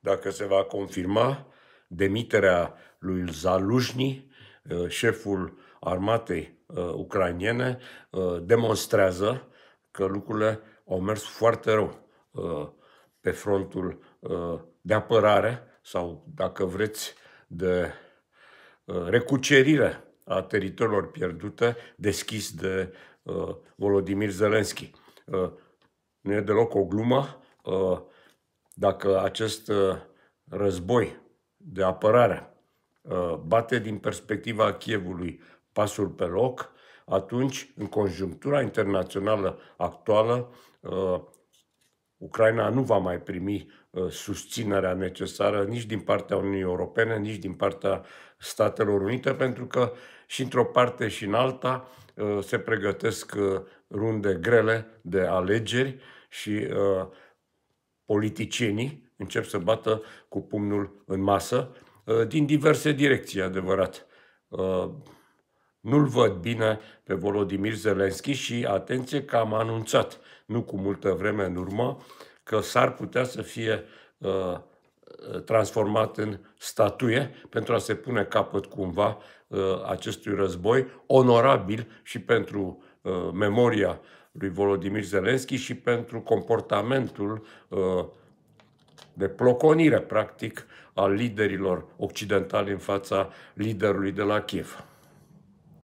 dacă se va confirma demiterea lui Zalușni, uh, șeful armatei uh, ucrainiene, uh, demonstrează că lucrurile au mers foarte rău pe frontul de apărare sau, dacă vreți, de recucerire a teritoriilor pierdute deschis de Volodimir Zelenski. Nu e deloc o glumă, dacă acest uh, război de apărare uh, bate din perspectiva Chievului pasul pe loc, atunci, în conjunctura internațională actuală, uh, Ucraina nu va mai primi susținerea necesară nici din partea Uniunii Europene, nici din partea Statelor Unite, pentru că și într-o parte și în alta se pregătesc runde grele de alegeri și uh, politicienii încep să bată cu pumnul în masă uh, din diverse direcții, adevărat. Uh, nu-l văd bine pe Volodimir Zelenski și atenție că am anunțat, nu cu multă vreme în urmă, că s-ar putea să fie uh, transformat în statuie pentru a se pune capăt cumva acestui război onorabil și pentru Uh, memoria lui Volodimir Zelenski și pentru comportamentul uh, de ploconire, practic, al liderilor occidentali în fața liderului de la Kiev.